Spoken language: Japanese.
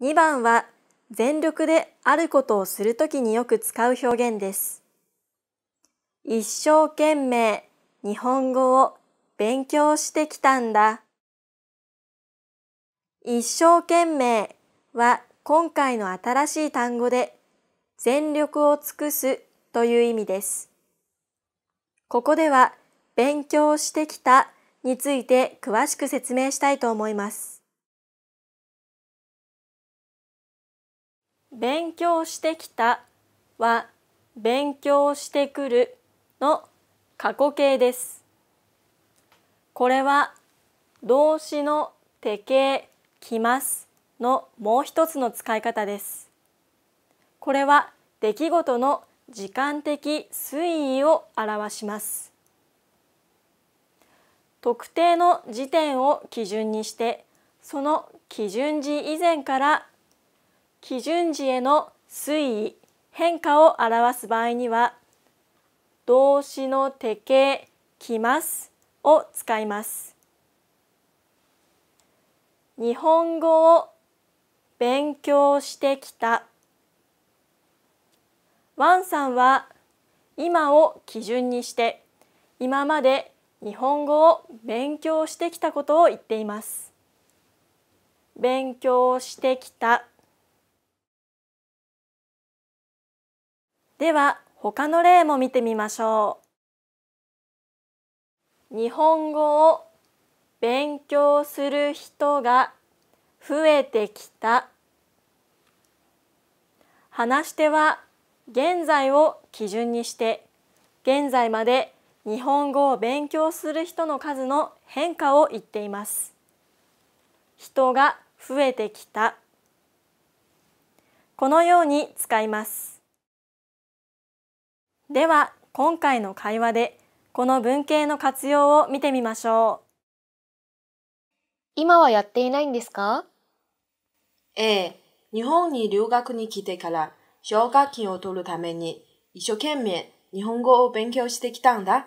2番は全力であることをするときによく使う表現です。一生懸命日本語を勉強してきたんだ。一生懸命は今回の新しい単語で全力を尽くすという意味です。ここでは勉強してきたについて詳しく説明したいと思います。勉強してきたは勉強してくるの過去形です。これは動詞の手形きますのもう一つの使い方です。これは出来事の時間的推移を表します。特定の時点を基準にしてその基準時以前から基準時への推移変化を表す場合には動詞の手形来ますを使います日本語を勉強してきたワンさんは今を基準にして今まで日本語を勉強してきたことを言っています勉強してきたでは他の例も見てみましょう。日本語を勉強する人が増えてきた。話し手は現在を基準にして現在まで日本語を勉強する人の数の変化を言っています。人が増えてきた。このように使います。では今回の会話でこの文型の活用を見てみましょう。今はやっていないんですかええ、日本に留学に来てから奨学金を取るために一生懸命日本語を勉強してきたんだ。